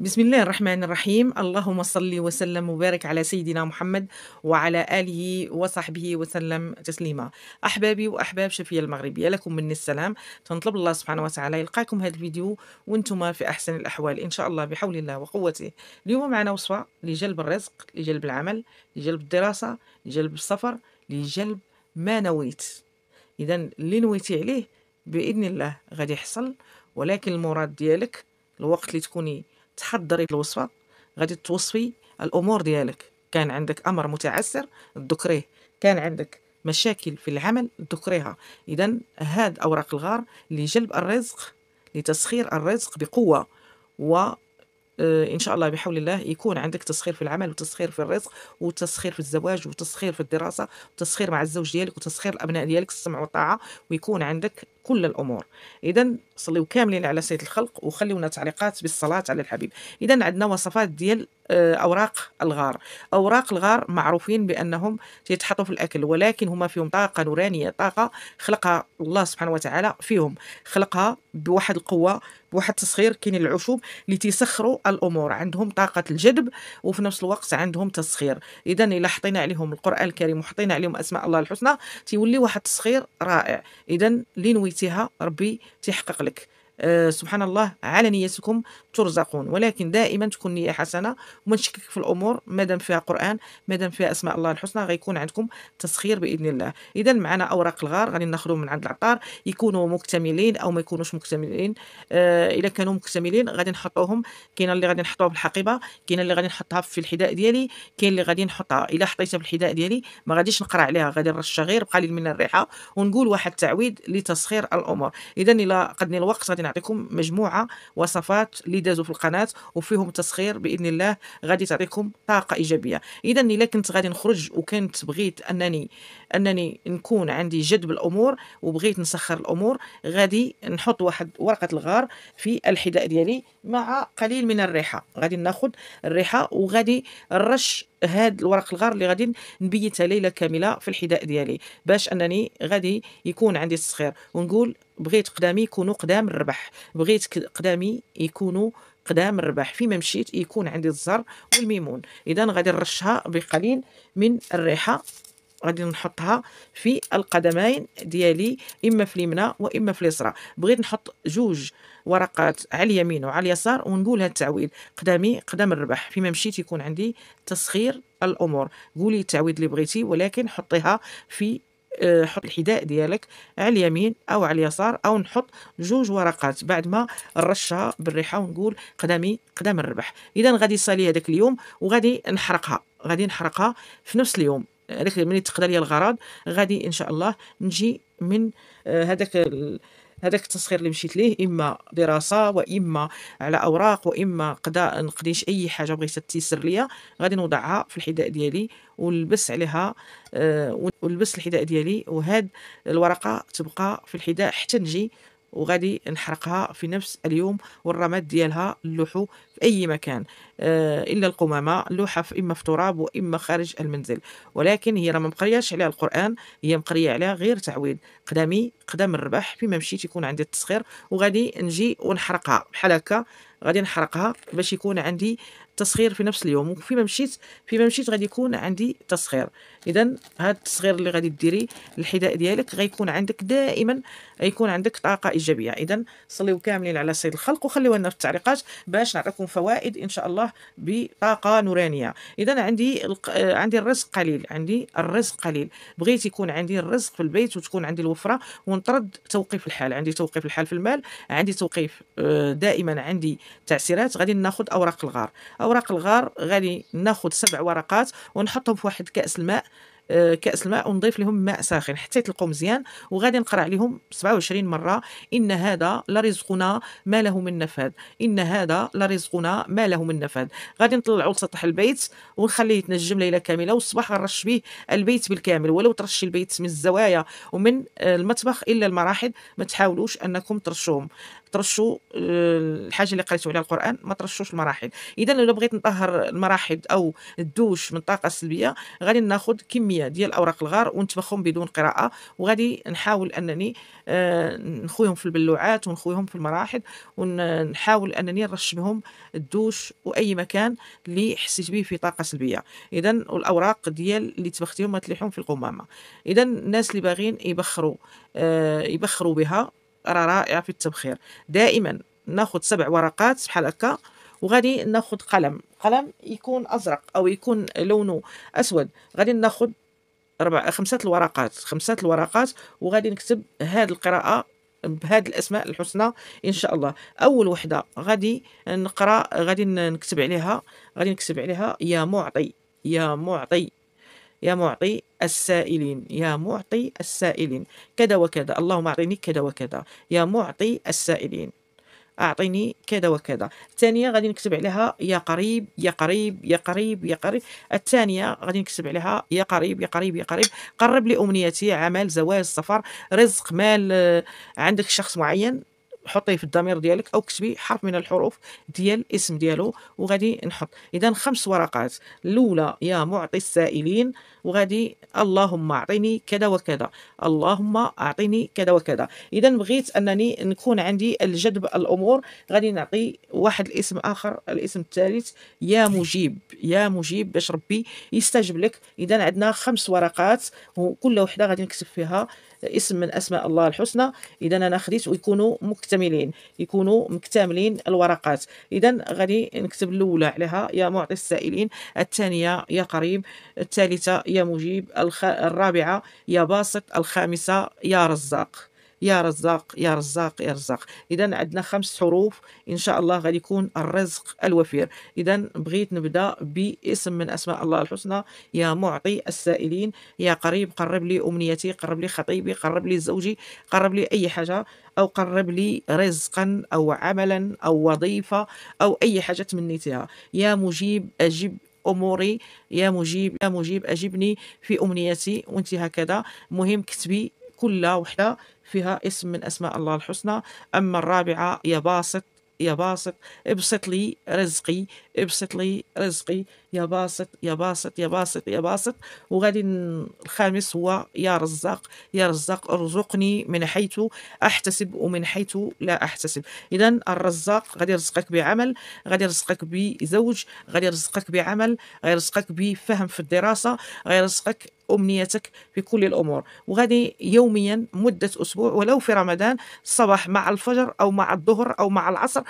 بسم الله الرحمن الرحيم اللهم صل وسلم وبارك على سيدنا محمد وعلى آله وصحبه وسلم تسليما أحبابي وأحباب شفية المغربية لكم مني السلام تنطلب الله سبحانه وتعالى يلقاكم هذا الفيديو وانتم في أحسن الأحوال إن شاء الله بحول الله وقوته اليوم معنا وصفة لجلب الرزق لجلب العمل لجلب الدراسة لجلب السفر لجلب ما نويت إذا اللي نويتي عليه بإذن الله غادي يحصل ولكن المراد ديالك الوقت اللي تكوني تحضري الوصفه غادي توصفي الامور ديالك كان عندك امر متعسر ذكريه كان عندك مشاكل في العمل ذكريها اذا هاد اوراق الغار لجلب الرزق لتسخير الرزق بقوه و آه، ان شاء الله بحول الله يكون عندك تسخير في العمل وتسخير في الرزق وتسخير في الزواج وتسخير في الدراسه وتسخير مع الزوج ديالك وتسخير الابناء ديالك السمع والطاعه ويكون عندك كل الامور اذا صليو كاملين على سيد الخلق وخليونا تعليقات بالصلاه على الحبيب اذا عندنا وصفات ديال آه، اوراق الغار اوراق الغار معروفين بانهم تيتحطوا في الاكل ولكن هما فيهم طاقه نورانيه طاقه خلقها الله سبحانه وتعالى فيهم خلقها بواحد القوه بواحد التسخير كاين العشوب اللي تيسخروا الامور عندهم طاقه الجذب وفي نفس الوقت عندهم تسخير اذا الا حطينا عليهم القران الكريم وحطينا عليهم اسماء الله الحسنى تيولي واحد التسخير رائع اذا لينوي بغيتيها ربي تيحقق لك آه، سبحان الله على نيتكم ترزقون ولكن دائما تكون نيه حسنه وما تشكك في الامور مادام فيها قران مادام فيها اسماء الله الحسنى غيكون عندكم تسخير باذن الله اذا معنا اوراق الغار غادي ناخذهم من عند العطار يكونوا مكتملين او ما يكونوش مكتملين آه كانوا مكتملين غادي نحطوهم كاين اللي غادي نحطوها في الحقيبه كاين اللي غادي نحطها في الحذاء ديالي كاين اللي غادي نحطها الا حطيتها في الحذاء ديالي ما غاديش نقرا عليها غادي نرشها غير بقليل من الريحه ونقول واحد التعويذ لتسخير الامور اذا الا قدني الوقت غادي نعطيكم مجموعه وصفات اللي دازوا في القناه وفيهم تسخير باذن الله غادي تعطيكم طاقه ايجابيه اذا الا كنت غادي نخرج وكنت بغيت انني انني نكون عندي جد الامور وبغيت نسخر الامور غادي نحط واحد ورقه الغار في الحذاء ديالي مع قليل من الريحه غادي ناخذ الريحه وغادي نرش هاد الورق الغار اللي غادي نبيتها ليله كامله في الحذاء ديالي باش انني غادي يكون عندي التسخير ونقول بغيت قدامي يكونوا قدام الربح بغيت قدامي يكونوا قدام الربح فيما مشيت يكون عندي الزر والميمون اذا غادي نرشها بقليل من الريحه غادي نحطها في القدمين ديالي اما في اليمنى واما في اليسرى بغيت نحط جوج ورقات على اليمين وعلى اليسار ونقول هذا التعويض قدامي قدام الربح فيما مشيت يكون عندي تسخير الامور قولي التعويض اللي بغيتي ولكن حطيها في آه، حط الحذاء ديالك على اليمين او على اليسار او نحط جوج ورقات بعد ما نرشها بالريحه ونقول قدمي قدم الربح اذا غادي يصالي هذاك اليوم وغادي نحرقها غادي نحرقها في نفس اليوم هذاك ملي تقدا ليا الغرض غادي ان شاء الله نجي من آه، هذاك هذاك التسخير اللي مشيت ليه اما دراسه واما على اوراق واما قضاء نقديش اي حاجه بغيتها تيسر ليا غادي نوضعها في الحذاء ديالي ونلبس عليها أه ونلبس الحذاء ديالي وهاد الورقه تبقى في الحذاء حتى نجي وغادي نحرقها في نفس اليوم والرماد ديالها اللحو أي مكان آه، إلا القمامة لوحة إما في تراب وإما خارج المنزل ولكن هي راه ما مقرياش عليها القرآن هي مقرية عليها غير تعويض قدامي قدام الربح فيما مشيت يكون عندي التسخير وغادي نجي ونحرقها بحال هكا غادي نحرقها باش يكون عندي تصغير في نفس اليوم ما مشيت فيما مشيت غادي يكون عندي تصغير اذا هذا التصغير اللي غادي ديري الحذاء ديالك غيكون عندك دائما غيكون عندك طاقه ايجابيه اذا صليو كاملين على سيد الخلق وخليوها لنا في التعليقات باش نعطيكم فوائد ان شاء الله بطاقه نورانيه اذا عندي عندي الرزق قليل عندي الرزق قليل بغيت يكون عندي الرزق في البيت وتكون عندي الوفره ونطرد توقيف الحال عندي توقيف الحال في المال عندي توقيف آه، دائما عندي تعسيرات غادي ناخذ اوراق الغار اوراق الغار غادي ناخذ سبع ورقات ونحطهم في واحد كاس الماء آه، كاس الماء ونضيف لهم ماء ساخن حتى يطلقوا مزيان وغادي نقرا عليهم 27 مره ان هذا لرزقنا ما له من نفاد ان هذا لرزقنا ما له من نفاد غادي نطلعوا لسطح البيت ونخليه يتنجم ليله كامله والصباح غنرش به البيت بالكامل ولو ترشي البيت من الزوايا ومن آه، المطبخ الا المراحل ما تحاولوش انكم ترشوهم ترشوا آه، الحاجه اللي قريتوا عليها القران ما ترشوش المراحل اذا لو بغيت نطهر المراحل او الدوش من طاقه سلبيه غادي ناخذ كميه ديال اوراق الغار ونتبخهم بدون قراءه وغادي نحاول انني آه، نخويهم في البلوعات ونخويهم في المراحل ونحاول انني نرش بهم الدوش واي مكان اللي حسيت به في طاقه سلبيه اذا الاوراق ديال اللي تبختيهم ما تليحهم في القمامه اذا الناس اللي باغيين يبخروا آه، يبخروا بها راه رائع في التبخير دائما ناخذ سبع ورقات بحال هكا وغادي ناخذ قلم قلم يكون ازرق او يكون لونه اسود غادي ناخذ ربع خمسه الورقات خمسه الورقات وغادي نكتب هذه القراءه بهاد الاسماء الحسنى ان شاء الله اول وحده غادي نقرا غادي نكتب عليها غادي نكتب عليها يا معطي يا معطي يا معطي السائلين يا معطي السائلين كذا وكذا اللهم أعطيني كذا وكذا يا معطي السائلين أعطيني كذا وكذا الثانية غادي نكتب عليها يا قريب يا قريب يا قريب يا قريب الثانية غادي نكتب عليها يا قريب يا قريب يا قريب قرب لي أمنيتي عمل زواج سفر رزق مال آه، عندك شخص معين حطيه في الضمير ديالك او كتبي حرف من الحروف ديال الاسم ديالو وغادي نحط اذا خمس ورقات الاولى يا معطي السائلين وغادي اللهم اعطيني كذا وكذا اللهم اعطيني كذا وكذا اذا بغيت انني نكون عندي الجذب الامور غادي نعطي واحد الاسم اخر الاسم الثالث يا مجيب يا مجيب باش ربي يستجب لك اذا عندنا خمس ورقات وكل وحده غادي نكتب فيها اسم من اسماء الله الحسنى اذا انا خديت ويكونوا مكتملين يكونوا مكتملين الورقات اذا غادي نكتب الاولى عليها يا معطي السائلين الثانيه يا قريب الثالثه يا مجيب الخ... الرابعه يا باسط الخامسه يا رزاق يا رزاق يا رزاق يا رزاق اذا عندنا خمس حروف ان شاء الله غادي يكون الرزق الوفير اذا بغيت نبدا باسم من اسماء الله الحسنى يا معطي السائلين يا قريب قرب لي امنيتي قرب لي خطيبي قرب لي زوجي قرب لي اي حاجه او قرب لي رزقا او عملا او وظيفه او اي حاجه تمنيتها يا مجيب اجب اموري يا مجيب يا مجيب اجبني في امنيتي وانت هكذا مهم كتبي كل وحدة فيها اسم من أسماء الله الحسنى أما الرابعة يا باسط يا باسط ابسط لي رزقي ابسط لي رزقي يا باسط يا باسط يا باسط يا باسط وغادي الخامس هو يا رزاق يا رزاق ارزقني من حيث احتسب ومن حيث لا احتسب اذا الرزاق غادي يرزقك بعمل غادي يرزقك بزوج غادي يرزقك بعمل غيرزقك بفهم في الدراسه غيرزقك أمنيتك في كل الأمور وغادي يوميا مدة أسبوع ولو في رمضان صباح مع الفجر أو مع الظهر أو مع العصر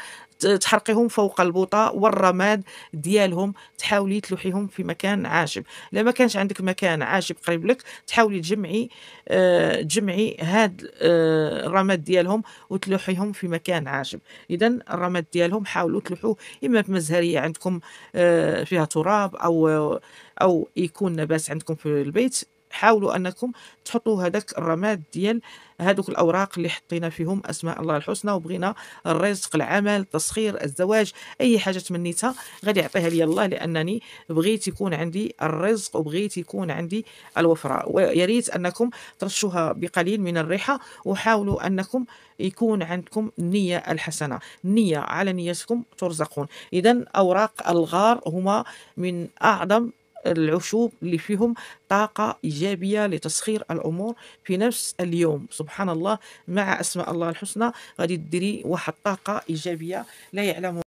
تحرقيهم فوق البوطه والرماد ديالهم تحاولي تلوحيهم في مكان عاشب لا ما كانش عندك مكان عاشب قريب لك تحاولي تجمعي آه تجمعي هاد آه الرماد ديالهم وتلوحيهم في مكان عاشب اذا الرماد ديالهم حاولوا تلوحوه اما في مزهريه عندكم آه فيها تراب او آه، او يكون نبات عندكم في البيت حاولوا انكم تحطوا هذاك الرماد ديال هذوك الاوراق اللي حطينا فيهم اسماء الله الحسنى وبغينا الرزق العمل التسخير الزواج اي حاجه تمنيتها غادي يعطيها لي الله لانني بغيت يكون عندي الرزق وبغيت يكون عندي الوفره ويا ريت انكم ترشوها بقليل من الريحه وحاولوا انكم يكون عندكم النيه الحسنه النيه على نيتكم ترزقون اذا اوراق الغار هما من اعظم العشوب اللي فيهم طاقة إيجابية لتسخير الأمور في نفس اليوم سبحان الله مع أسماء الله الحسنى غادي ديري واحد طاقة إيجابية لا يعلمها